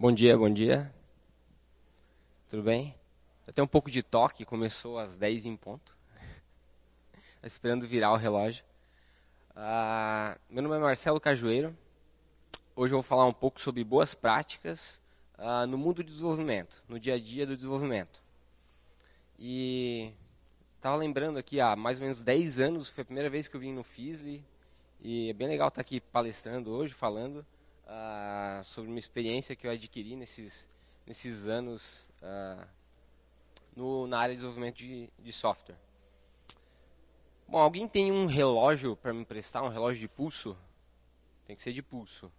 Bom dia, bom dia. Tudo bem? Eu tenho um pouco de toque, começou às 10 em ponto. Tá esperando virar o relógio. Uh, meu nome é Marcelo Cajueiro. Hoje eu vou falar um pouco sobre boas práticas uh, no mundo do desenvolvimento, no dia a dia do desenvolvimento. E estava lembrando aqui, há mais ou menos 10 anos, foi a primeira vez que eu vim no Fisli e é bem legal estar tá aqui palestrando hoje, falando. Ah, sobre uma experiência que eu adquiri nesses, nesses anos ah, no, na área de desenvolvimento de, de software. Bom, alguém tem um relógio para me emprestar, um relógio de pulso? Tem que ser de pulso.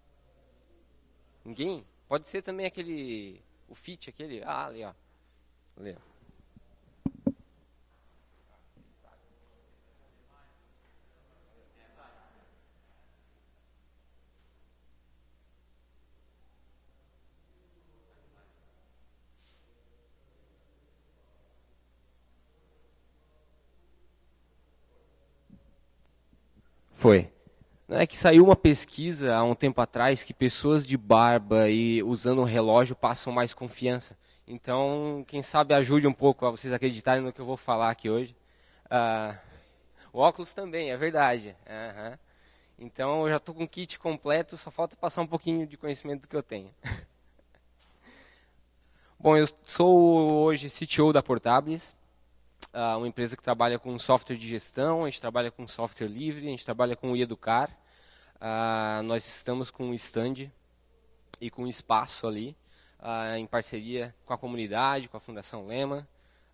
Ninguém? Pode ser também aquele, o fit aquele, ah, ali ó. Ali, ó. Foi. É que saiu uma pesquisa há um tempo atrás que pessoas de barba e usando um relógio passam mais confiança. Então, quem sabe ajude um pouco a vocês acreditarem no que eu vou falar aqui hoje. Uh, o óculos também, é verdade. Uhum. Então, eu já estou com o kit completo, só falta passar um pouquinho de conhecimento do que eu tenho. Bom, eu sou hoje CTO da Portables uma empresa que trabalha com software de gestão, a gente trabalha com software livre, a gente trabalha com o Educar. Uh, nós estamos com um stand e com um espaço ali, uh, em parceria com a comunidade, com a Fundação Lema.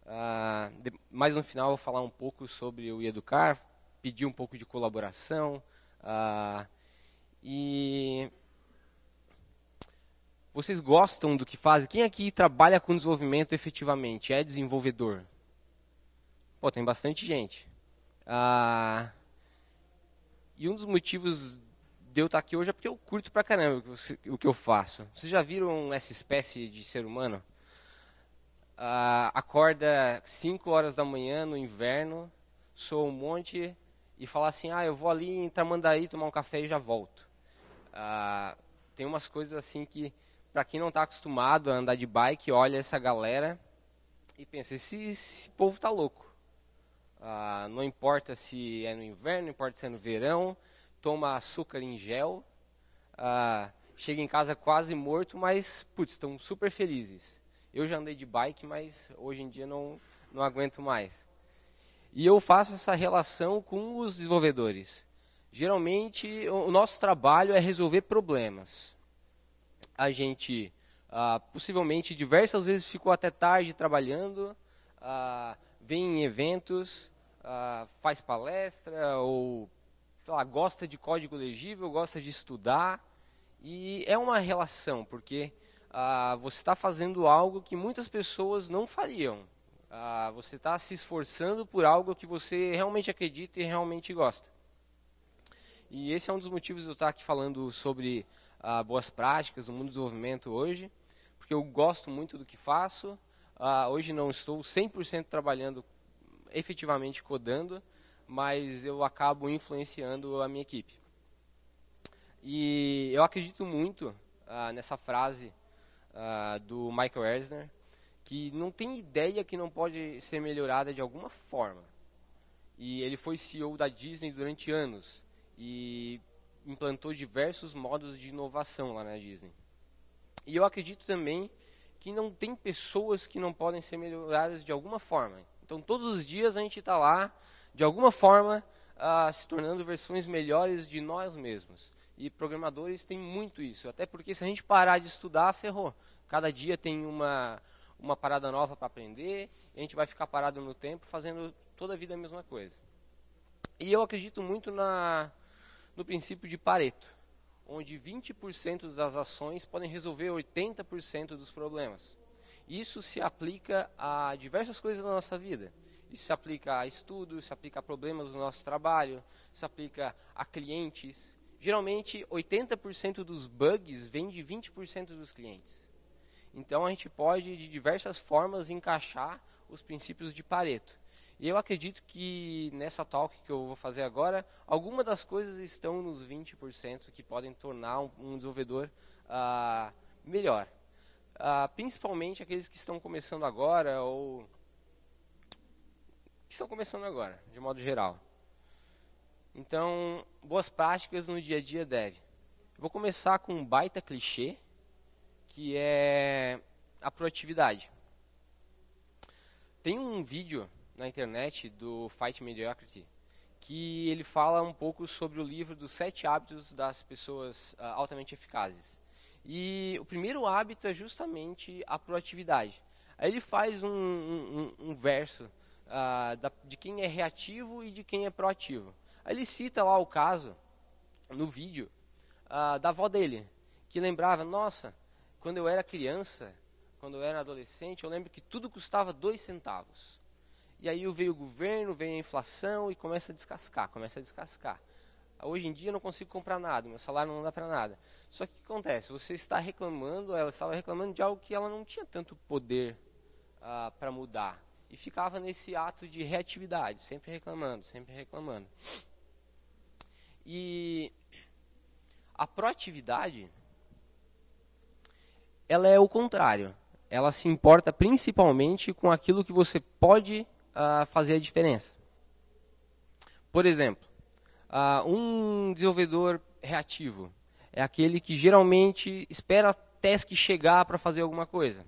Ah, de, mais no final, vou falar um pouco sobre o Educar, pedir um pouco de colaboração. e vocês gostam do que fazem? Quem aqui trabalha com desenvolvimento efetivamente? É desenvolvedor? Pô, tem bastante gente. Ah, e um dos motivos de eu estar aqui hoje é porque eu curto pra caramba o que eu faço. Vocês já viram essa espécie de ser humano? Ah, acorda 5 horas da manhã no inverno, soa um monte e fala assim, ah, eu vou ali em Tramandaí tomar um café e já volto. Ah, tem umas coisas assim que, para quem não está acostumado a andar de bike, olha essa galera e pensa, esse, esse povo tá louco. Ah, não importa se é no inverno, não importa se é no verão, toma açúcar em gel, ah, chega em casa quase morto, mas, putz, estão super felizes. Eu já andei de bike, mas hoje em dia não, não aguento mais. E eu faço essa relação com os desenvolvedores. Geralmente, o nosso trabalho é resolver problemas. A gente, ah, possivelmente, diversas vezes ficou até tarde trabalhando, ah, vem em eventos, ah, faz palestra ou lá, gosta de código legível, gosta de estudar. E é uma relação, porque ah, você está fazendo algo que muitas pessoas não fariam. Ah, você está se esforçando por algo que você realmente acredita e realmente gosta. E esse é um dos motivos de eu estar tá aqui falando sobre ah, boas práticas no mundo do desenvolvimento hoje, porque eu gosto muito do que faço. Ah, hoje não estou 100% trabalhando efetivamente codando, mas eu acabo influenciando a minha equipe. E eu acredito muito ah, nessa frase ah, do Michael Eisner, que não tem ideia que não pode ser melhorada de alguma forma. E ele foi CEO da Disney durante anos e implantou diversos modos de inovação lá na Disney. E eu acredito também que não tem pessoas que não podem ser melhoradas de alguma forma. Então, todos os dias a gente está lá, de alguma forma, ah, se tornando versões melhores de nós mesmos. E programadores têm muito isso, até porque se a gente parar de estudar, ferrou. Cada dia tem uma, uma parada nova para aprender, e a gente vai ficar parado no tempo fazendo toda a vida a mesma coisa. E eu acredito muito na, no princípio de Pareto, onde 20% das ações podem resolver 80% dos problemas. Isso se aplica a diversas coisas da nossa vida. Isso se aplica a estudos, se aplica a problemas do nosso trabalho, se aplica a clientes. Geralmente, 80% dos bugs vem de 20% dos clientes. Então, a gente pode, de diversas formas, encaixar os princípios de Pareto. E eu acredito que nessa talk que eu vou fazer agora, algumas das coisas estão nos 20% que podem tornar um, um desenvolvedor uh, melhor. Ah, principalmente aqueles que estão começando agora ou que estão começando agora, de modo geral. Então, boas práticas no dia a dia deve. vou começar com um baita clichê, que é a proatividade. Tem um vídeo na internet do Fight Mediocrity que ele fala um pouco sobre o livro dos sete hábitos das pessoas ah, altamente eficazes. E o primeiro hábito é justamente a proatividade. Aí ele faz um, um, um verso ah, da, de quem é reativo e de quem é proativo. Aí ele cita lá o caso, no vídeo, ah, da avó dele, que lembrava, nossa, quando eu era criança, quando eu era adolescente, eu lembro que tudo custava dois centavos. E aí veio o governo, veio a inflação e começa a descascar, começa a descascar. Hoje em dia eu não consigo comprar nada, meu salário não dá para nada. Só que o que acontece? Você está reclamando, ela estava reclamando de algo que ela não tinha tanto poder ah, para mudar. E ficava nesse ato de reatividade, sempre reclamando, sempre reclamando. E a proatividade, ela é o contrário. Ela se importa principalmente com aquilo que você pode ah, fazer a diferença. Por exemplo, Uh, um desenvolvedor reativo é aquele que geralmente espera até que chegar para fazer alguma coisa.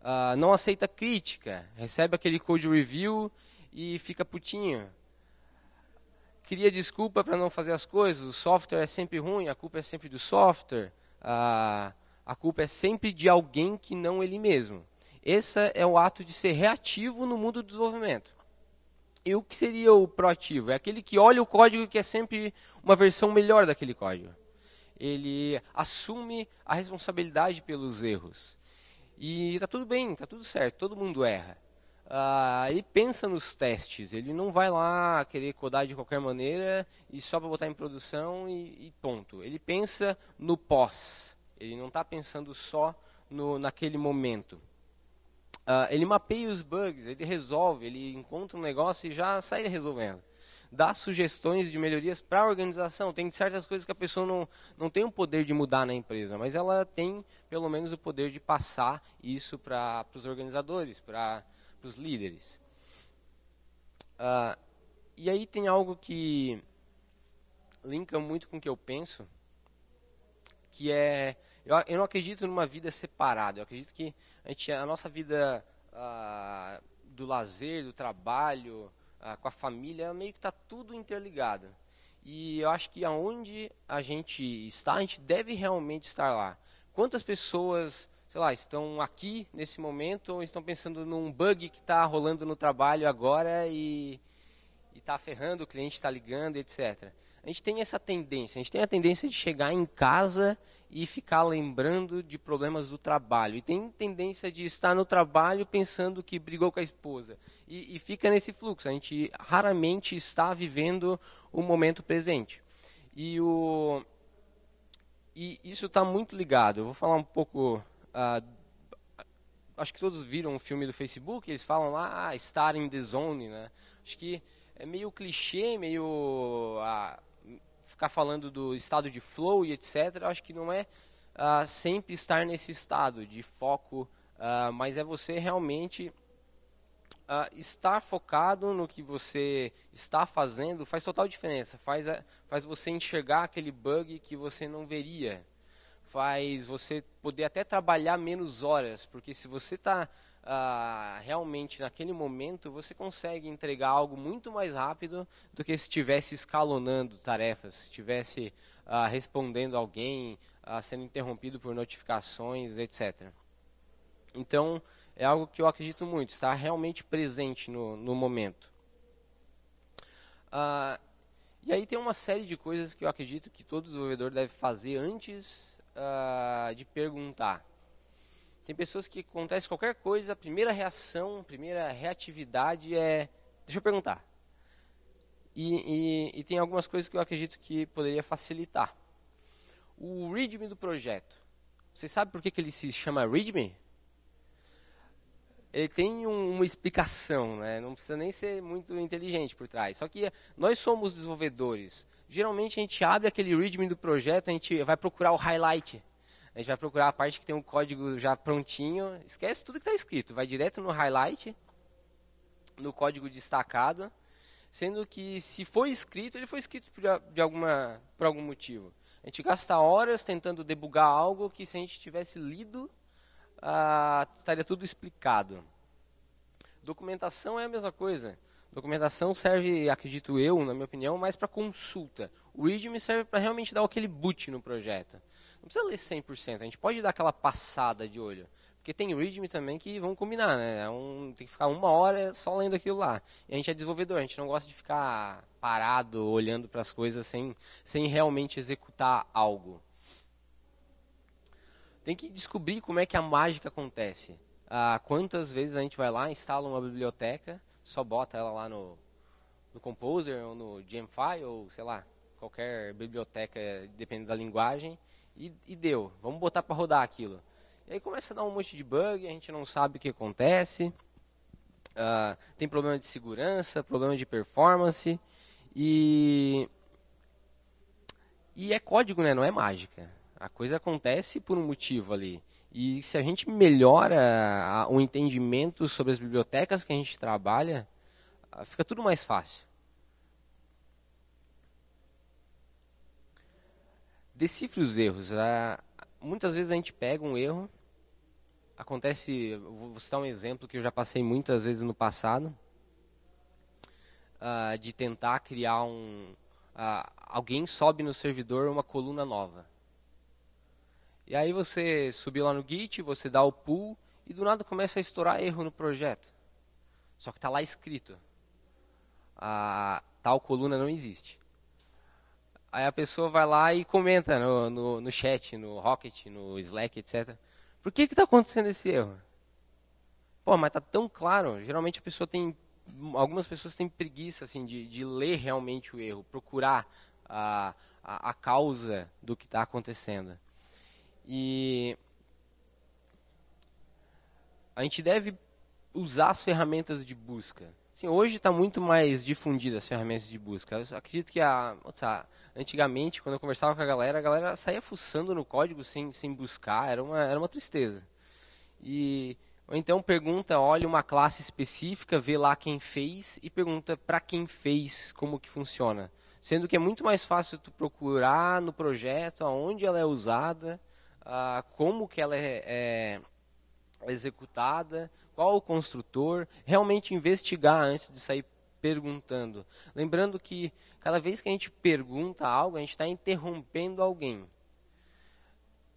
Uh, não aceita crítica, recebe aquele code review e fica putinho. Cria desculpa para não fazer as coisas, o software é sempre ruim, a culpa é sempre do software, uh, a culpa é sempre de alguém que não ele mesmo. Esse é o ato de ser reativo no mundo do desenvolvimento. E o que seria o proativo? É aquele que olha o código e quer é sempre uma versão melhor daquele código. Ele assume a responsabilidade pelos erros. E está tudo bem, está tudo certo, todo mundo erra. Ah, ele pensa nos testes, ele não vai lá querer codar de qualquer maneira e só para botar em produção e, e, ponto. Ele pensa no pós, ele não está pensando só no, naquele momento. Uh, ele mapeia os bugs, ele resolve, ele encontra um negócio e já sai resolvendo. Dá sugestões de melhorias para a organização. Tem certas coisas que a pessoa não, não tem o poder de mudar na empresa, mas ela tem pelo menos o poder de passar isso para os organizadores, para os líderes. Uh, e aí tem algo que linka muito com o que eu penso, que é eu, eu não acredito numa vida separada. Eu acredito que a, gente, a nossa vida ah, do lazer, do trabalho, ah, com a família, meio que está tudo interligado. E eu acho que aonde a gente está, a gente deve realmente estar lá. Quantas pessoas, sei lá, estão aqui nesse momento ou estão pensando num bug que está rolando no trabalho agora e está ferrando, o cliente está ligando, etc. A gente tem essa tendência, a gente tem a tendência de chegar em casa e ficar lembrando de problemas do trabalho. E tem tendência de estar no trabalho pensando que brigou com a esposa. E, e fica nesse fluxo. A gente raramente está vivendo o momento presente. E, o, e isso está muito ligado. Eu vou falar um pouco. Ah, acho que todos viram o filme do Facebook. Eles falam lá, ah, estar in the zone. Né? Acho que é meio clichê, meio. Ah, ficar falando do estado de flow e etc. Acho que não é uh, sempre estar nesse estado de foco, uh, mas é você realmente uh, estar focado no que você está fazendo faz total diferença. Faz, faz você enxergar aquele bug que você não veria. Faz você poder até trabalhar menos horas, porque se você está ah, realmente naquele momento você consegue entregar algo muito mais rápido do que se estivesse escalonando tarefas, se estivesse ah, respondendo alguém, ah, sendo interrompido por notificações, etc. Então, é algo que eu acredito muito, está realmente presente no, no momento. Ah, e aí tem uma série de coisas que eu acredito que todo desenvolvedor deve fazer antes ah, de perguntar. Tem pessoas que acontece qualquer coisa, a primeira reação, a primeira reatividade é deixa eu perguntar. E, e, e tem algumas coisas que eu acredito que poderia facilitar. O README do projeto. Você sabe por que, que ele se chama README? ele tem um, uma explicação, né? não precisa nem ser muito inteligente por trás. Só que nós somos desenvolvedores. Geralmente a gente abre aquele readme do projeto, a gente vai procurar o highlight. A gente vai procurar a parte que tem um código já prontinho. Esquece tudo que está escrito. Vai direto no highlight, no código destacado. Sendo que se foi escrito, ele foi escrito por, de alguma, por algum motivo. A gente gasta horas tentando debugar algo que se a gente tivesse lido, ah, estaria tudo explicado. Documentação é a mesma coisa. Documentação serve, acredito eu, na minha opinião, mais para consulta. O README serve para realmente dar aquele boot no projeto não precisa ler 100%, a gente pode dar aquela passada de olho. Porque tem readme também que vão combinar, né? É um, tem que ficar uma hora só lendo aquilo lá. E a gente é desenvolvedor, a gente não gosta de ficar parado, olhando para as coisas sem, sem realmente executar algo. Tem que descobrir como é que a mágica acontece. Ah, quantas vezes a gente vai lá, instala uma biblioteca, só bota ela lá no, no Composer ou no gemfile ou sei lá, qualquer biblioteca, dependendo da linguagem, e, e deu, vamos botar para rodar aquilo. E aí começa a dar um monte de bug, a gente não sabe o que acontece. Uh, tem problema de segurança, problema de performance. E, e é código, né? não é mágica. A coisa acontece por um motivo ali. E se a gente melhora ah, o entendimento sobre as bibliotecas que a gente trabalha, ah, fica tudo mais fácil. decifre os erros. muitas vezes a gente pega um erro, acontece, vou citar um exemplo que eu já passei muitas vezes no passado, ah, de tentar criar um... alguém sobe no servidor uma coluna nova. E aí você subiu lá no Git, você dá o pull, e do nada começa a estourar erro no projeto. Só que está lá escrito. tal coluna não existe. Aí a pessoa vai lá e comenta no, no, no chat, no Rocket, no Slack, etc. Por que está acontecendo esse erro? Pô, mas tá tão claro. Geralmente a pessoa tem. Algumas pessoas têm preguiça assim, de, de ler realmente o erro, procurar a, a, a causa do que está acontecendo. E a gente deve usar as ferramentas de busca. Assim, hoje está muito mais difundida as ferramentas de busca. Eu acredito que a, antigamente, quando eu conversava com a galera, a galera saía fuçando no código sem, sem buscar, era uma, era uma tristeza. E, ou então pergunta, olha uma classe específica, vê lá quem fez e pergunta para quem fez, como que funciona. Sendo que é muito mais fácil tu procurar no projeto aonde ela é usada, a ah, como que ela é, é executada, qual o construtor, realmente investigar antes de sair perguntando. Lembrando que cada vez que a gente pergunta algo, a gente está interrompendo alguém.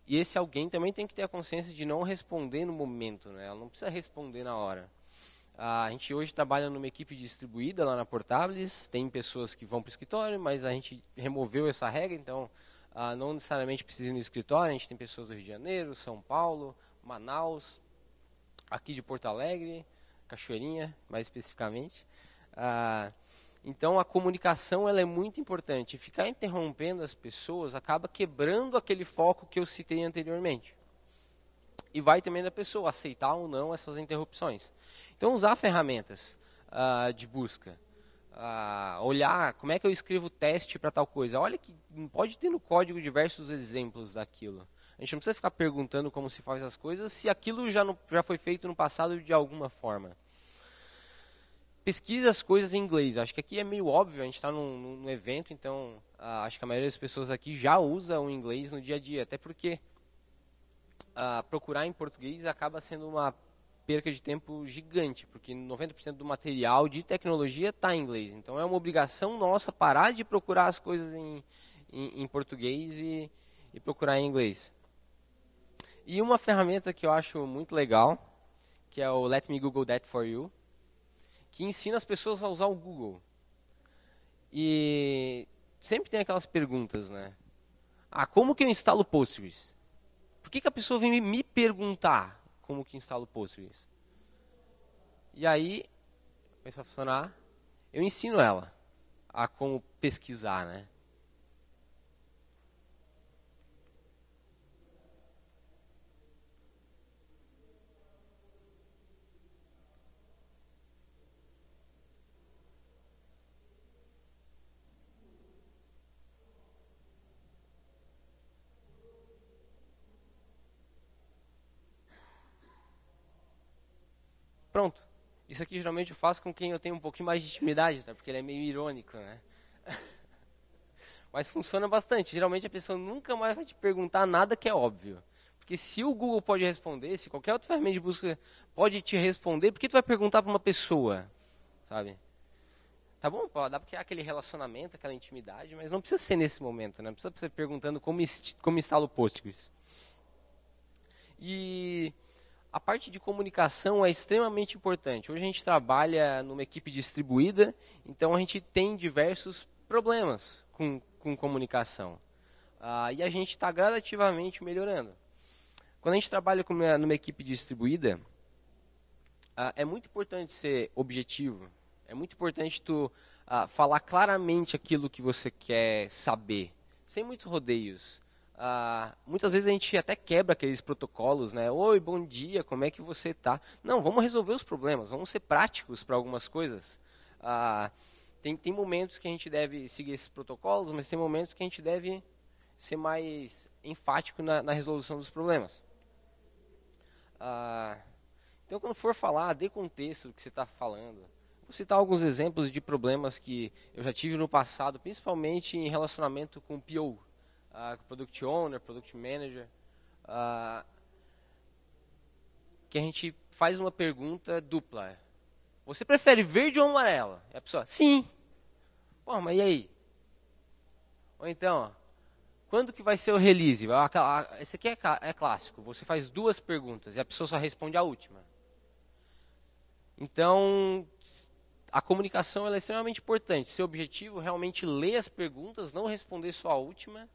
E esse alguém também tem que ter a consciência de não responder no momento, né? ela não precisa responder na hora. A gente hoje trabalha numa equipe distribuída lá na Portables, tem pessoas que vão para o escritório, mas a gente removeu essa regra, então ah, não necessariamente precisa ir no escritório, a gente tem pessoas do Rio de Janeiro, São Paulo, Manaus, aqui de Porto Alegre, Cachoeirinha, mais especificamente. Ah, então a comunicação ela é muito importante. Ficar interrompendo as pessoas acaba quebrando aquele foco que eu citei anteriormente. E vai também da pessoa aceitar ou não essas interrupções. Então usar ferramentas ah, de busca. Ah, olhar como é que eu escrevo teste para tal coisa. Olha que pode ter no código diversos exemplos daquilo. A gente não precisa ficar perguntando como se faz as coisas se aquilo já, já foi feito no passado de alguma forma pesquise as coisas em inglês. Acho que aqui é meio óbvio, a gente está num, num, evento, então ah, acho que a maioria das pessoas aqui já usa o inglês no dia a dia, até porque ah, procurar em português acaba sendo uma perca de tempo gigante, porque 90% do material de tecnologia está em inglês. Então é uma obrigação nossa parar de procurar as coisas em, em, em português e, e procurar em inglês. E uma ferramenta que eu acho muito legal, que é o Let Me Google That For You, que ensina as pessoas a usar o Google. E sempre tem aquelas perguntas, né? Ah, como que eu instalo Postgres? Por que, que a pessoa vem me perguntar como que instalo Postgres? E aí, começa a funcionar, eu ensino ela a como pesquisar, né? pronto. Isso aqui geralmente eu faço com quem eu tenho um pouquinho mais de intimidade, tá? porque ele é meio irônico, né? Mas funciona bastante. Geralmente a pessoa nunca mais vai te perguntar nada que é óbvio. Porque se o Google pode responder, se qualquer outra ferramenta de busca pode te responder, por que tu vai perguntar para uma pessoa, sabe? Tá bom, dá para criar aquele relacionamento, aquela intimidade, mas não precisa ser nesse momento, né? Não precisa ser perguntando como, como instala o Postgres. E a parte de comunicação é extremamente importante. Hoje a gente trabalha numa equipe distribuída, então a gente tem diversos problemas com, com comunicação. Ah, e a gente está gradativamente melhorando. Quando a gente trabalha uma, numa equipe distribuída, ah, é muito importante ser objetivo. É muito importante tu ah, falar claramente aquilo que você quer saber, sem muitos rodeios. Ah, muitas vezes a gente até quebra aqueles protocolos, né? Oi, bom dia, como é que você está? Não, vamos resolver os problemas, vamos ser práticos para algumas coisas. Ah, tem, tem momentos que a gente deve seguir esses protocolos, mas tem momentos que a gente deve ser mais enfático na, na resolução dos problemas. Ah, então, quando for falar, dê contexto do que você está falando. Vou citar alguns exemplos de problemas que eu já tive no passado, principalmente em relacionamento com o Pio uh, product owner, product manager, uh, que a gente faz uma pergunta dupla. Você prefere verde ou amarelo? E a pessoa, sim. Pô, mas e aí? Ou então, quando que vai ser o release? É esse aqui é, é clássico. Você faz duas perguntas e a pessoa só responde a última. Então, a comunicação é extremamente importante. Seu objetivo é realmente ler as perguntas, não responder só a última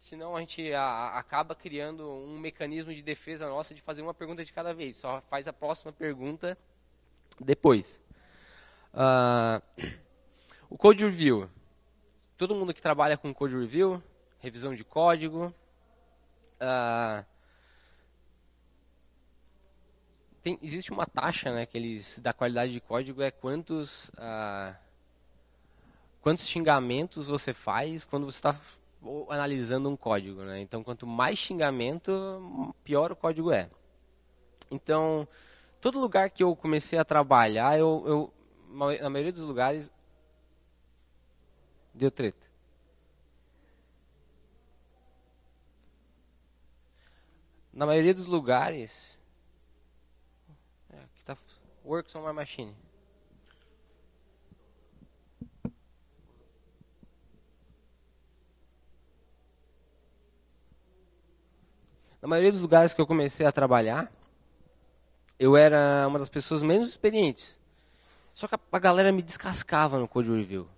senão a gente a, acaba criando um mecanismo de defesa nossa de fazer uma pergunta de cada vez, só faz a próxima pergunta depois. Uh, o Code Review. Todo mundo que trabalha com Code Review, revisão de código, uh, tem, existe uma taxa né, que eles, da qualidade de código, é quantos... Uh, quantos xingamentos você faz quando você está analisando um código, né? Então, quanto mais xingamento, pior o código é. Então, todo lugar que eu comecei a trabalhar, eu, eu na maioria dos lugares, deu treta. Na maioria dos lugares, é, aqui tá Works on my machine. Na maioria dos lugares que eu comecei a trabalhar, eu era uma das pessoas menos experientes. Só que a galera me descascava no code review.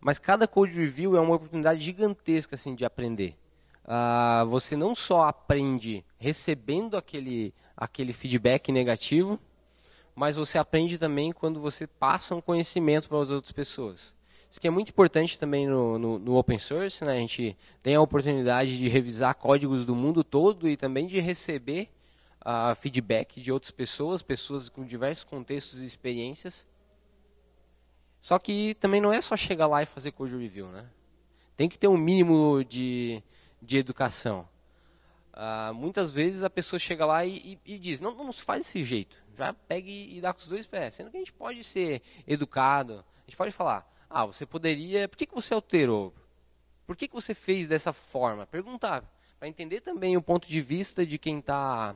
Mas cada code review é uma oportunidade gigantesca assim de aprender. Ah, você não só aprende recebendo aquele, aquele feedback negativo, mas você aprende também quando você passa um conhecimento para as outras pessoas. Isso que é muito importante também no, no, no, open source, né? a gente tem a oportunidade de revisar códigos do mundo todo e também de receber uh, feedback de outras pessoas, pessoas com diversos contextos e experiências. Só que também não é só chegar lá e fazer code review. Né? Tem que ter um mínimo de, de educação. Uh, muitas vezes a pessoa chega lá e, e, e diz, não, não se faz desse jeito, já pegue e dá com os dois pés. Sendo que a gente pode ser educado, a gente pode falar, ah, você poderia. Por que, que você alterou? Por que, que você fez dessa forma? Perguntar. Para entender também o ponto de vista de quem está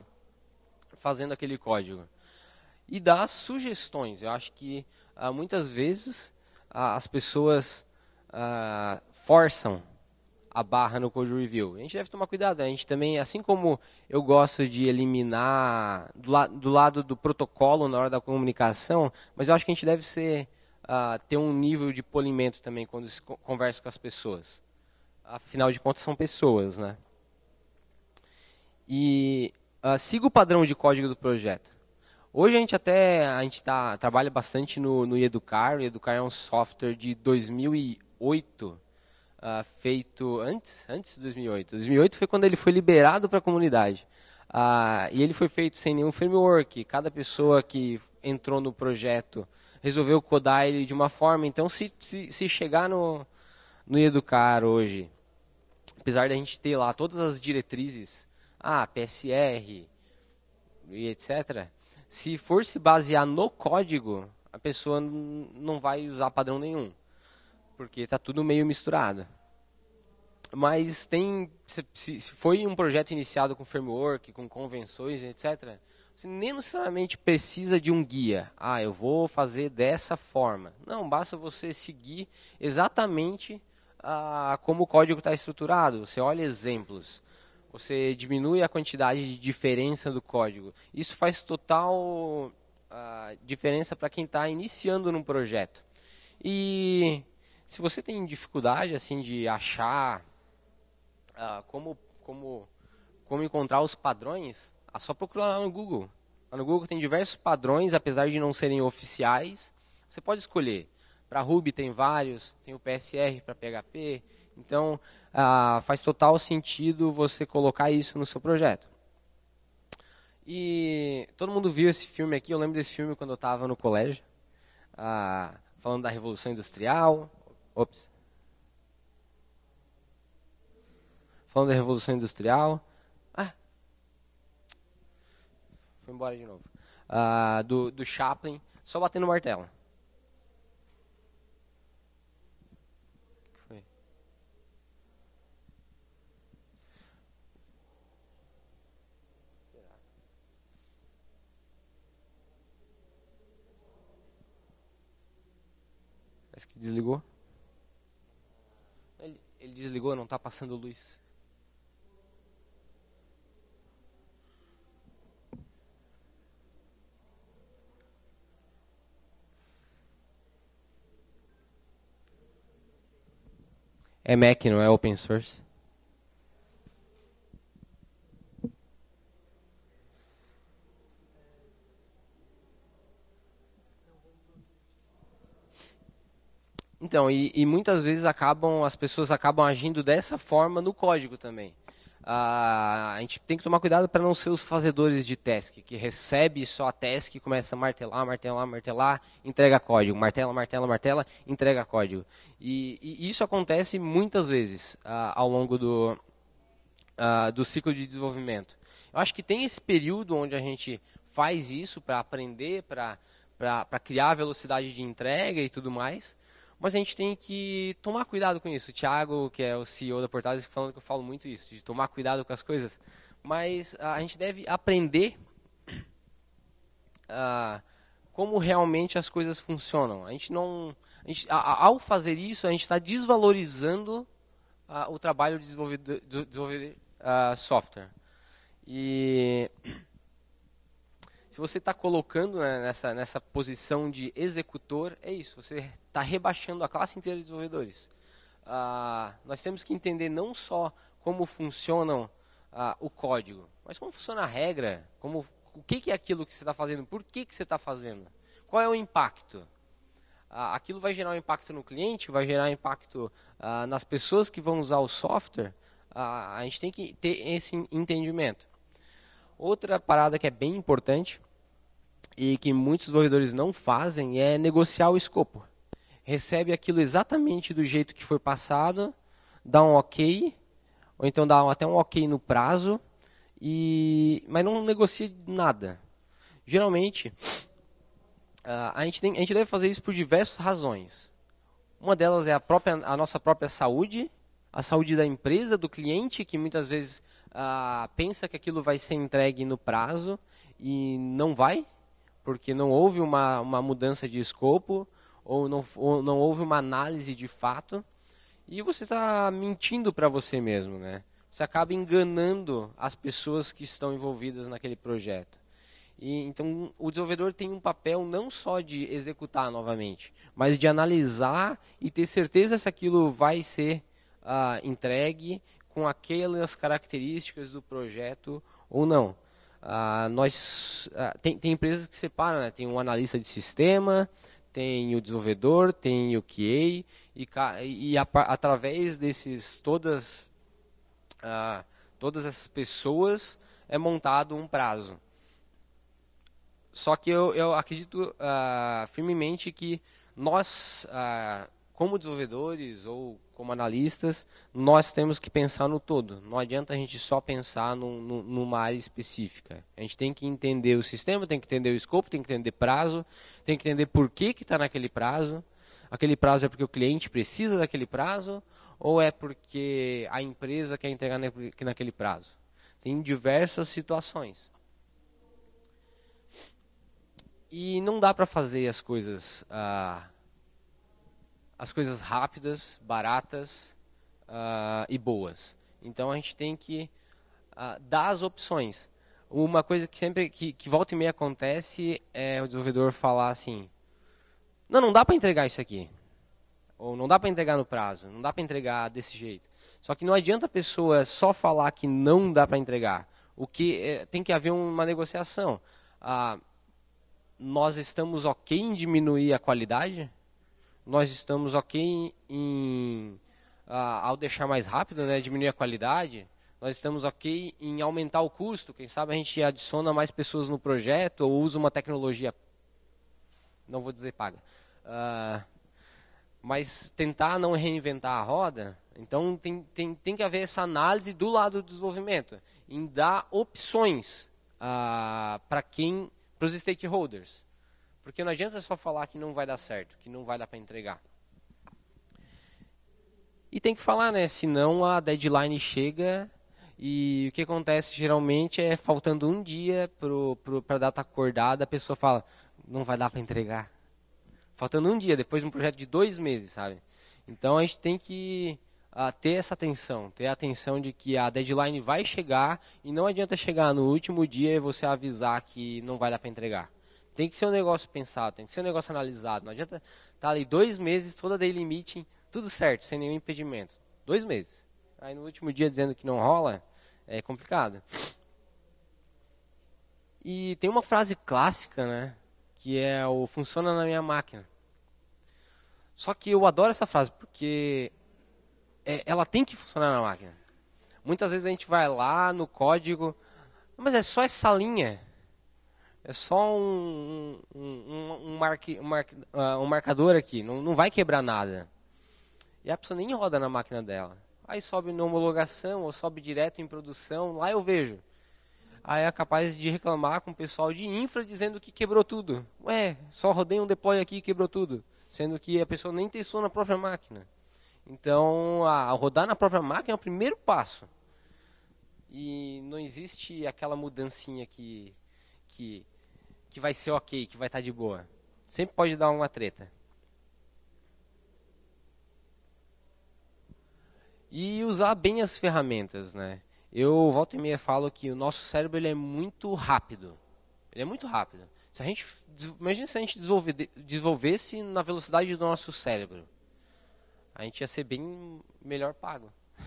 fazendo aquele código. E dar sugestões. Eu acho que ah, muitas vezes ah, as pessoas ah, forçam a barra no code review. A gente deve tomar cuidado. A gente também, assim como eu gosto de eliminar do, la do lado do protocolo na hora da comunicação, mas eu acho que a gente deve ser uh, ter um nível de polimento também quando se conversa com as pessoas. Afinal de contas, são pessoas, né? E uh, siga o padrão de código do projeto. Hoje a gente até a gente tá, trabalha bastante no, no Educar. O Educar é um software de 2008, uh, ah, feito antes, antes de 2008. 2008 foi quando ele foi liberado para a comunidade. Uh, e ele foi feito sem nenhum framework. Cada pessoa que entrou no projeto resolveu codar ele de uma forma. Então, se, se, se chegar no, no Educar hoje, apesar da gente ter lá todas as diretrizes, ah, PSR e etc., se for se basear no código, a pessoa não vai usar padrão nenhum, porque está tudo meio misturado. Mas tem, se, se foi um projeto iniciado com framework, com convenções, etc., você nem necessariamente precisa de um guia. Ah, eu vou fazer dessa forma. Não, basta você seguir exatamente ah, como o código está estruturado. Você olha exemplos. Você diminui a quantidade de diferença do código. Isso faz total ah, diferença para quem está iniciando num projeto. E se você tem dificuldade assim de achar ah, como, como, como encontrar os padrões, é só procurar lá no Google. Lá no Google tem diversos padrões, apesar de não serem oficiais. Você pode escolher. Para Ruby tem vários, tem o PSR para PHP. Então, ah, faz total sentido você colocar isso no seu projeto. E todo mundo viu esse filme aqui. Eu lembro desse filme quando eu estava no colégio. Ah, falando da Revolução Industrial. Ops. Falando da Revolução Industrial. Fui embora de novo. Uh, do, do Chaplin, só batendo martelo. Parece que desligou. Ele, ele desligou, não está passando luz. É Mac, não é open source? Então, e, e, muitas vezes acabam as pessoas acabam agindo dessa forma no código também a gente tem que tomar cuidado para não ser os fazedores de task, que recebe só a task e começa a martelar, martelar, martelar, entrega código, martela, martela, martela, entrega código. E, e isso acontece muitas vezes ao longo do, do ciclo de desenvolvimento. Eu acho que tem esse período onde a gente faz isso para aprender, para criar velocidade de entrega e tudo mais, mas a gente tem que tomar cuidado com isso. O Thiago, que é o CEO da Portagens, falando que eu falo muito isso, de tomar cuidado com as coisas. Mas ah, a gente deve aprender uh, como realmente as coisas funcionam. A gente não, a gente, a, ao fazer isso, a gente está desvalorizando uh, o trabalho de desenvolver, de desenvolver uh, software. E se você está colocando né, nessa, nessa posição de executor, é isso. Você está rebaixando a classe inteira de desenvolvedores. Ah, nós temos que entender não só como funcionam ah, o código, mas como funciona a regra, como, o que, que é aquilo que você está fazendo, por que, que você está fazendo, qual é o impacto. Ah, aquilo vai gerar um impacto no cliente, vai gerar um impacto ah, nas pessoas que vão usar o software. Ah, a gente tem que ter esse entendimento. Outra parada que é bem importante e que muitos desenvolvedores não fazem é negociar o escopo recebe aquilo exatamente do jeito que foi passado, dá um ok, ou então dá até um ok no prazo, e mas não negocia nada. Geralmente, ah, a gente, tem, a gente deve fazer isso por diversas razões. Uma delas é a, própria, a nossa própria saúde, a saúde da empresa, do cliente, que muitas vezes ah, pensa que aquilo vai ser entregue no prazo e não vai, porque não houve uma, uma mudança de escopo, ou não, ou não houve uma análise de fato, e você está mentindo para você mesmo, né? Você acaba enganando as pessoas que estão envolvidas naquele projeto. E, então, o desenvolvedor tem um papel não só de executar novamente, mas de analisar e ter certeza se aquilo vai ser ah, entregue com aquelas características do projeto ou não. Ah, nós, ah, tem, tem, empresas que separam, né? tem um analista de sistema, tem o desenvolvedor, tem o QA, e, e a, através desses todas, ah, todas essas pessoas é montado um prazo. Só que eu, eu acredito ah, firmemente que nós, ah, como desenvolvedores ou como analistas, nós temos que pensar no todo. Não adianta a gente só pensar numa área específica. A gente tem que entender o sistema, tem que entender o escopo, tem que entender prazo, tem que entender por que está naquele prazo. Aquele prazo é porque o cliente precisa daquele prazo ou é porque a empresa quer entregar naquele prazo? Tem diversas situações. E não dá para fazer as coisas. Ah, as coisas rápidas, baratas uh, e boas. Então a gente tem que uh, dar as opções. Uma coisa que sempre que, que volta e meia acontece é o desenvolvedor falar assim: não, não dá para entregar isso aqui, ou não dá para entregar no prazo, não dá para entregar desse jeito. Só que não adianta a pessoa só falar que não dá para entregar. O que é, tem que haver uma negociação. Ah, nós estamos ok em diminuir a qualidade? nós estamos ok em, em ah, ao deixar mais rápido, né, diminuir a qualidade, nós estamos ok em aumentar o custo. Quem sabe a gente adiciona mais pessoas no projeto ou usa uma tecnologia, não vou dizer paga, ah, mas tentar não reinventar a roda. Então tem, tem, tem que haver essa análise do lado do desenvolvimento, em dar opções ah, para quem, para os stakeholders. Porque não adianta só falar que não vai dar certo, que não vai dar para entregar. E tem que falar, né? Senão a deadline chega e o que acontece geralmente é faltando um dia para a data acordada, a pessoa fala, não vai dar para entregar. Faltando um dia, depois de um projeto de dois meses, sabe? Então a gente tem que ah, ter essa atenção, ter a atenção de que a deadline vai chegar e não adianta chegar no último dia e você avisar que não vai dar para entregar. Tem que ser um negócio pensado, tem que ser um negócio analisado. Não adianta estar tá ali dois meses, toda daily meeting, tudo certo, sem nenhum impedimento. Dois meses. Aí no último dia dizendo que não rola, é complicado. E tem uma frase clássica, né? Que é o funciona na minha máquina. Só que eu adoro essa frase porque é, ela tem que funcionar na máquina. Muitas vezes a gente vai lá no código, mas é só essa linha é só um, um, um, marque, um, marque, ah, um, marcador aqui, não, não vai quebrar nada. E a pessoa nem roda na máquina dela. Aí sobe na homologação ou sobe direto em produção, lá eu vejo. Aí é capaz de reclamar com o pessoal de infra dizendo que quebrou tudo. Ué, só rodei um deploy aqui e quebrou tudo. Sendo que a pessoa nem testou na própria máquina. Então, a, rodar na própria máquina é o primeiro passo. E não existe aquela mudancinha que, que que vai ser ok, que vai estar tá de boa. Sempre pode dar uma treta. E usar bem as ferramentas, né? Eu volto e meia falo que o nosso cérebro ele é muito rápido. Ele é muito rápido. Se a gente, imagina se a gente desenvolvesse na velocidade do nosso cérebro. A gente ia ser bem melhor pago.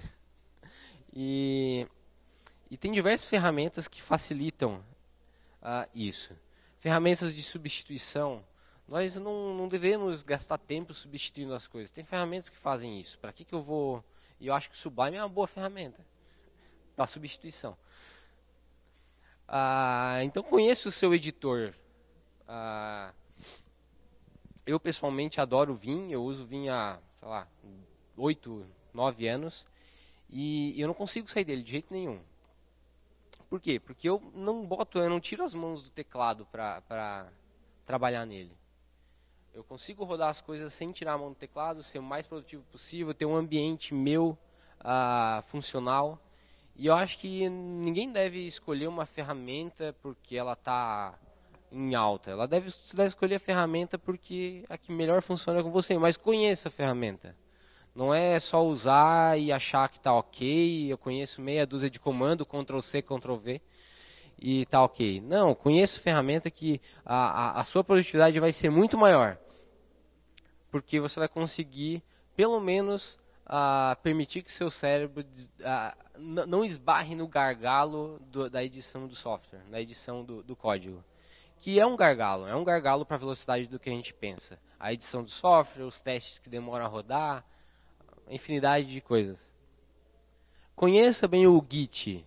E, e tem diversas ferramentas que facilitam uh, isso ferramentas de substituição. Nós não, não devemos gastar tempo substituindo as coisas. Tem ferramentas que fazem isso. Para que, que eu vou. E eu acho que o Sublime é uma boa ferramenta para substituição. Ah, então conheça o seu editor. Ah, eu pessoalmente adoro Vim, eu uso Vim há, sei lá, 8, 9 anos. E eu não consigo sair dele de jeito nenhum. Por quê? Porque eu não boto, eu não tiro as mãos do teclado para trabalhar nele. Eu consigo rodar as coisas sem tirar a mão do teclado, ser o mais produtivo possível, ter um ambiente meu uh, funcional. E eu acho que ninguém deve escolher uma ferramenta porque ela está em alta. Ela deve, você deve escolher a ferramenta porque a que melhor funciona é com você, mas conheça a ferramenta. Não é só usar e achar que está ok, eu conheço meia dúzia de comando, Ctrl-C, Ctrl-V e está ok. Não, conheço ferramenta que a, a, a sua produtividade vai ser muito maior. Porque você vai conseguir, pelo menos, a permitir que seu cérebro a, não esbarre no gargalo do, da edição do software, da edição do, do, código. Que é um gargalo, é um gargalo para a velocidade do que a gente pensa. A edição do software, os testes que demoram a rodar, infinidade de coisas. Conheça bem o Git.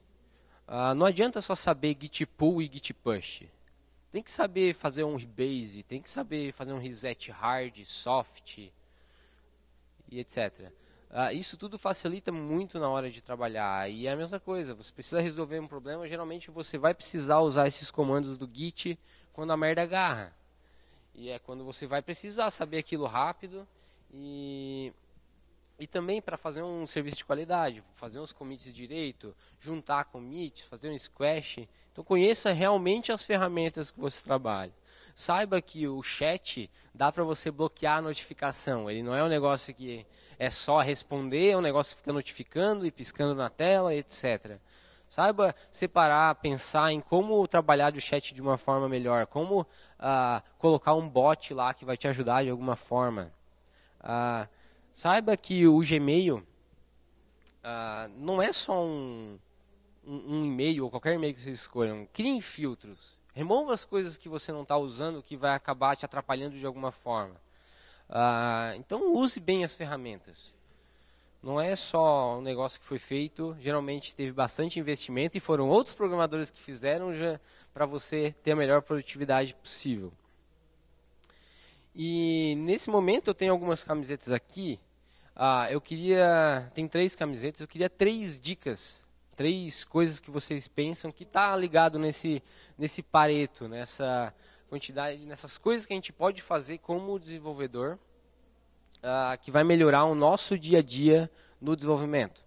Ah, não adianta só saber Git pull e Git push. Tem que saber fazer um rebase, tem que saber fazer um reset hard, soft e etc. Ah, isso tudo facilita muito na hora de trabalhar. E é a mesma coisa, você precisa resolver um problema, geralmente você vai precisar usar esses comandos do Git quando a merda agarra. E é quando você vai precisar saber aquilo rápido e e também para fazer um serviço de qualidade, fazer uns commits direito, juntar commits, fazer um squash. Então conheça realmente as ferramentas que você trabalha. Saiba que o chat dá para você bloquear a notificação. Ele não é um negócio que é só responder, é um negócio que fica notificando e piscando na tela, etc. Saiba separar, pensar em como trabalhar o chat de uma forma melhor, como ah, colocar um bot lá que vai te ajudar de alguma forma. Ah, Saiba que o Gmail ah, não é só um, um, um e-mail ou qualquer e-mail que vocês escolham. Criem filtros. Remova as coisas que você não está usando que vai acabar te atrapalhando de alguma forma. Ah, então use bem as ferramentas. Não é só um negócio que foi feito, geralmente teve bastante investimento e foram outros programadores que fizeram para você ter a melhor produtividade possível. E nesse momento eu tenho algumas camisetas aqui ah, eu queria. Tem três camisetas, eu queria três dicas, três coisas que vocês pensam que está ligado nesse, nesse pareto, nessa quantidade, nessas coisas que a gente pode fazer como desenvolvedor ah, que vai melhorar o nosso dia a dia no desenvolvimento.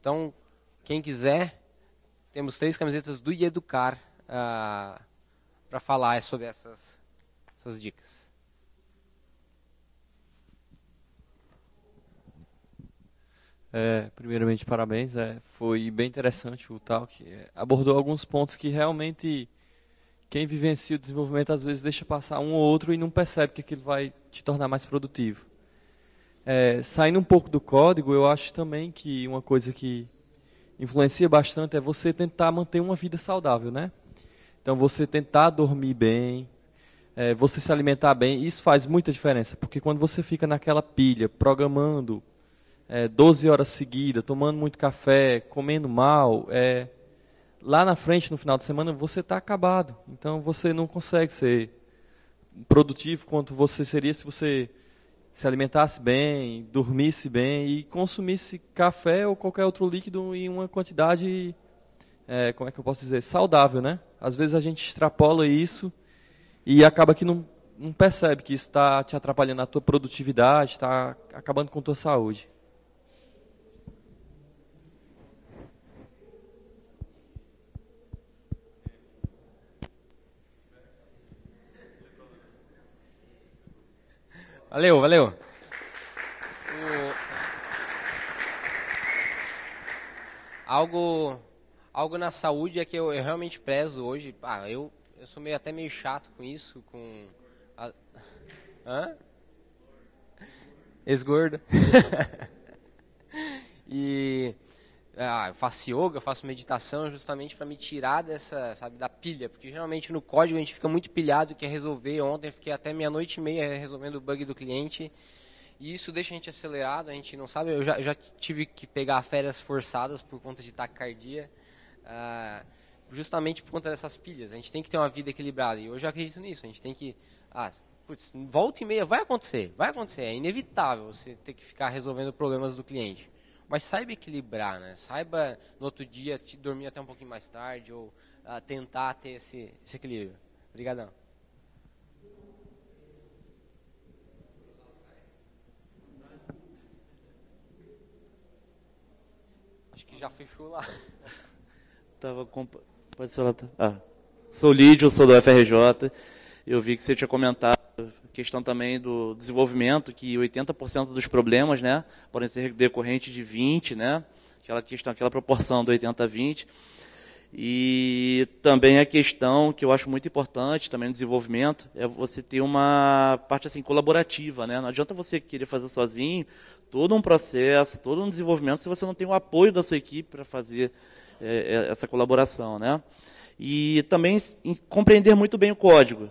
Então, quem quiser, temos três camisetas do Educar ah, para falar sobre essas, essas dicas. É, primeiramente, parabéns. É, foi bem interessante o talk. É, abordou alguns pontos que realmente quem vivencia o desenvolvimento às vezes deixa passar um ou outro e não percebe que aquilo vai te tornar mais produtivo. É, saindo um pouco do código, eu acho também que uma coisa que influencia bastante é você tentar manter uma vida saudável, né? Então, você tentar dormir bem, é, você se alimentar bem, isso faz muita diferença, porque quando você fica naquela pilha, programando, é, 12 horas seguidas, tomando muito café, comendo mal, é, lá na frente, no final de semana, você está acabado. Então você não consegue ser produtivo quanto você seria se você se alimentasse bem, dormisse bem e consumisse café ou qualquer outro líquido em uma quantidade, é, como é que eu posso dizer, saudável, né? Às vezes a gente extrapola isso e acaba que não, não percebe que isso está te atrapalhando a tua produtividade, está acabando com a tua saúde. Valeu, valeu. O... Algo, algo na saúde é que eu, eu realmente prezo hoje. Ah, eu, eu sou meio, até meio chato com isso, com... A... Hã? Esgordo. e ah, eu faço yoga, eu faço meditação justamente para me tirar dessa, sabe, da pilha, porque geralmente no código a gente fica muito pilhado, quer resolver. Ontem eu fiquei até meia-noite e meia resolvendo o bug do cliente. E isso deixa a gente acelerado, a gente não sabe. Eu já, já tive que pegar férias forçadas por conta de taquicardia, ah, justamente por conta dessas pilhas. A gente tem que ter uma vida equilibrada. E hoje eu acredito nisso. A gente tem que. Ah, putz, volta e meia vai acontecer, vai acontecer. É inevitável você ter que ficar resolvendo problemas do cliente mas saiba equilibrar, né? Saiba no outro dia te dormir até um pouquinho mais tarde ou uh, tentar ter esse, esse equilíbrio. Obrigadão. Acho que já fechou lá. Tava Pode ser lá. Tá? Ah. Sou Lídio, sou do FRJ. Eu vi que você tinha comentado questão também do desenvolvimento, que 80% dos problemas né, podem ser decorrentes de 20, né, aquela questão, aquela proporção do 80 a 20. E também a questão que eu acho muito importante também no desenvolvimento é você ter uma parte assim colaborativa, né? Não adianta você querer fazer sozinho todo um processo, todo um desenvolvimento se você não tem o apoio da sua equipe para fazer é, é, essa colaboração, né? E também compreender muito bem o código,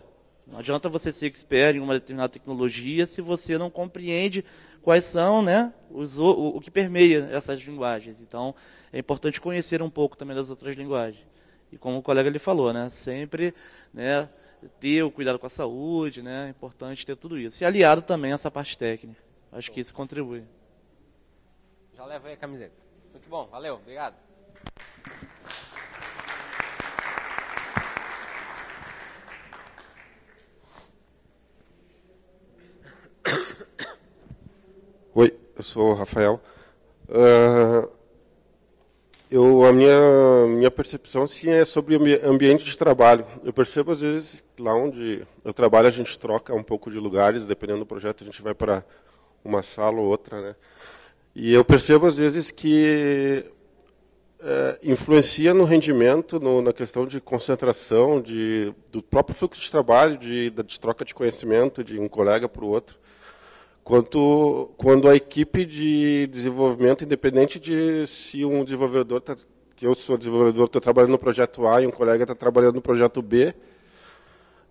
não adianta você ser expert em uma determinada tecnologia se você não compreende quais são né, os, o, o que permeia essas linguagens. Então, é importante conhecer um pouco também das outras linguagens. E como o colega lhe falou, né, sempre né, ter o cuidado com a saúde, né, é importante ter tudo isso. E aliado também a essa parte técnica. Acho que isso contribui. Já leva aí a camiseta. Muito bom, valeu, obrigado. eu sou o Rafael. Uh, eu, a minha, minha percepção sim, é sobre o ambiente de trabalho. Eu percebo, às vezes, lá onde eu trabalho, a gente troca um pouco de lugares, dependendo do projeto, a gente vai para uma sala ou outra. Né? E eu percebo, às vezes, que eh, influencia no rendimento, no, na questão de concentração, de, do próprio fluxo de trabalho, de, de troca de conhecimento de um colega para o outro quanto quando a equipe de desenvolvimento, independente de se um desenvolvedor, tá, que eu sou desenvolvedor, estou trabalhando no projeto A e um colega está trabalhando no projeto B,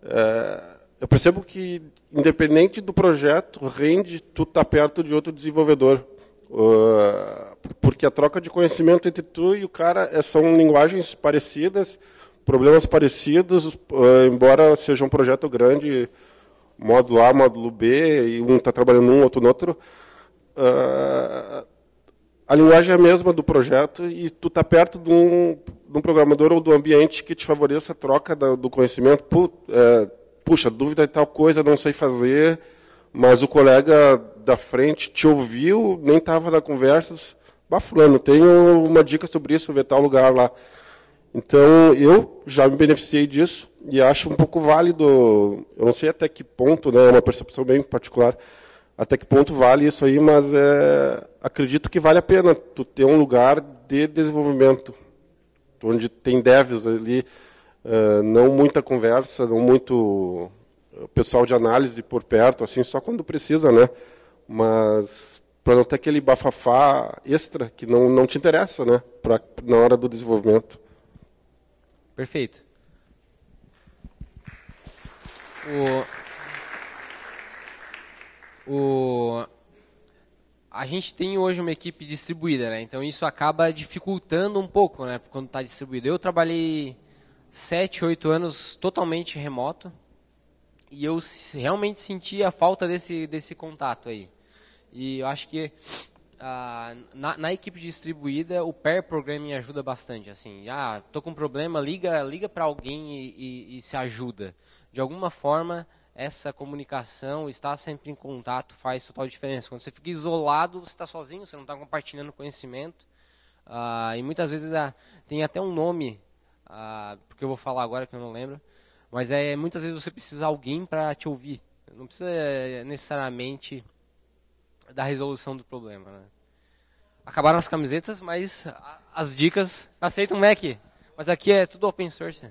é, eu percebo que, independente do projeto, rende tu estar tá perto de outro desenvolvedor. Uh, porque a troca de conhecimento entre tu e o cara é, são linguagens parecidas, problemas parecidos, uh, embora seja um projeto grande, módulo A, módulo B, e um está trabalhando um, outro no outro. Uh, a linguagem é a mesma do projeto e tu está perto de um, de um, programador ou do ambiente que te favoreça a troca da, do conhecimento. Pu, uh, puxa, dúvida de tal coisa, não sei fazer, mas o colega da frente te ouviu, nem estava na conversa, bah, tenho uma dica sobre isso, ver tal lugar lá. Então, eu já me beneficiei disso e acho um pouco válido, eu não sei até que ponto, né, é uma percepção bem particular, até que ponto vale isso aí, mas é, acredito que vale a pena tu ter um lugar de desenvolvimento, onde tem devs ali, uh, não muita conversa, não muito é, pessoal de análise por perto, assim, só quando precisa, né? Mas para não ter aquele bafafá extra que não, não te interessa, né? Pra, na hora do desenvolvimento. Perfeito. O, o, a gente tem hoje uma equipe distribuída, né? Então isso acaba dificultando um pouco, né? Quando está distribuído. Eu trabalhei sete, oito anos totalmente remoto e eu realmente senti a falta desse desse contato aí. E eu acho que ah, na, na, equipe distribuída o pair programming ajuda bastante. Assim, ah, tô com um problema, liga liga para alguém e, e, e se ajuda de alguma forma, essa comunicação, estar sempre em contato, faz total diferença. Quando você fica isolado, você está sozinho, você não está compartilhando conhecimento. Ah, e muitas vezes ah, tem até um nome, ah, porque eu vou falar agora que eu não lembro, mas é muitas vezes você precisa de alguém para te ouvir. Não precisa eh, necessariamente da resolução do problema. Né? Acabaram as camisetas, mas as dicas Aceita o Mac. Mas aqui é tudo open source.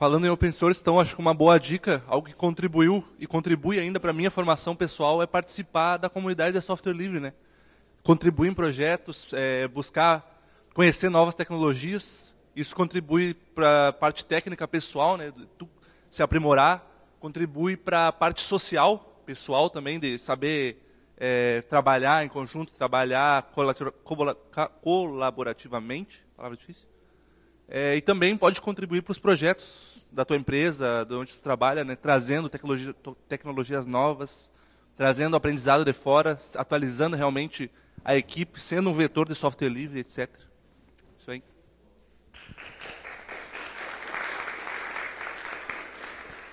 Falando em open source, então acho que uma boa dica, algo que contribuiu e contribui ainda para a minha formação pessoal é participar da comunidade de software livre, né? Contribuir em projetos, é, buscar conhecer novas tecnologias, isso contribui para a parte técnica pessoal, né? Se aprimorar, contribui para a parte social pessoal também de saber é, trabalhar em conjunto, trabalhar colaborativamente, palavra difícil. É, e também pode contribuir para os projetos da tua empresa, de onde tu trabalha, né? trazendo tecnologia, tecnologias novas, trazendo aprendizado de fora, atualizando realmente a equipe, sendo um vetor de software livre, etc. Isso aí.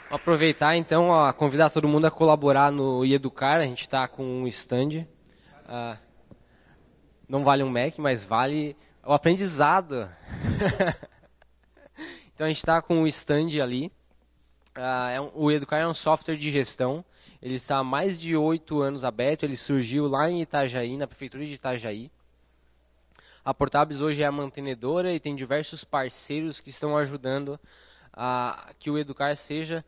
Aproveitar então a convidar todo mundo a colaborar no Educar. A gente está com um stand. Ah, não vale um Mac, mas vale o aprendizado. Então a gente está com o stand ali. Ah, é um, o Educar é um software de gestão. Ele está há mais de oito anos aberto. Ele surgiu lá em Itajaí, na prefeitura de Itajaí. A Portabis hoje é a mantenedora e tem diversos parceiros que estão ajudando a que o Educar seja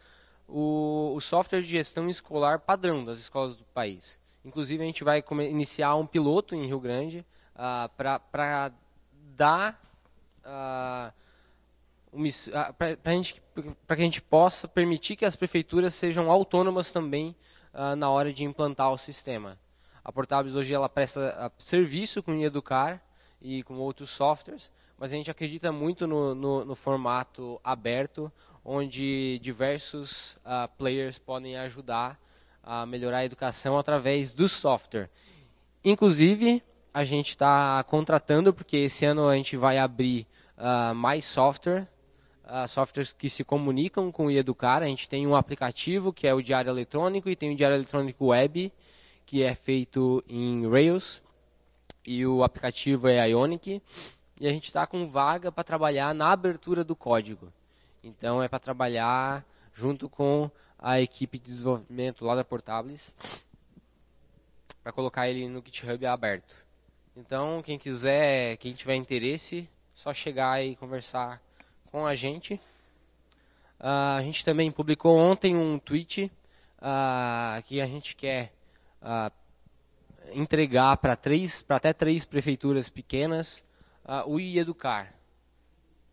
o, o software de gestão escolar padrão das escolas do país. Inclusive, a gente vai iniciar um piloto em Rio Grande uh, ah, para dar uh, ah, para que a gente possa permitir que as prefeituras sejam autônomas também ah, na hora de implantar o sistema. A Portables hoje ela presta ah, serviço com o Educar e com outros softwares, mas a gente acredita muito no, no, no formato aberto, onde diversos players podem ajudar a melhorar a educação através do software. Inclusive, a gente está contratando, porque esse ano a gente vai abrir uh, mais software uh, softwares que se comunicam com o Educar. A gente tem um aplicativo que é o Diário Eletrônico e tem o Diário Eletrônico Web, que é feito em Rails. E o aplicativo é Ionic. E a gente está com vaga para trabalhar na abertura do código. Então é para trabalhar junto com a equipe de desenvolvimento lá da Portables para colocar ele no GitHub aberto. Então, quem quiser, quem tiver interesse, só chegar e conversar com a gente. Uh, a gente também publicou ontem um tweet uh, que a gente quer uh, entregar para três, para até três prefeituras pequenas o IEducar,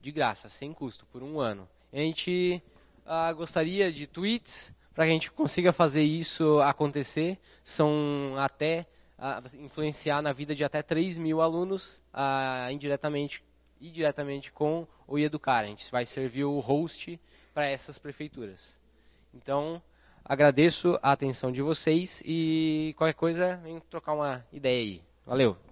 de graça, sem custo, por um ano. A gente gostaria de tweets para que a gente consiga fazer isso acontecer. São até influenciar na vida de até 3 mil alunos indiretamente e diretamente com o Educar. A gente vai servir o host para essas prefeituras. Então, agradeço a atenção de vocês e qualquer coisa, vem trocar uma ideia aí. Valeu!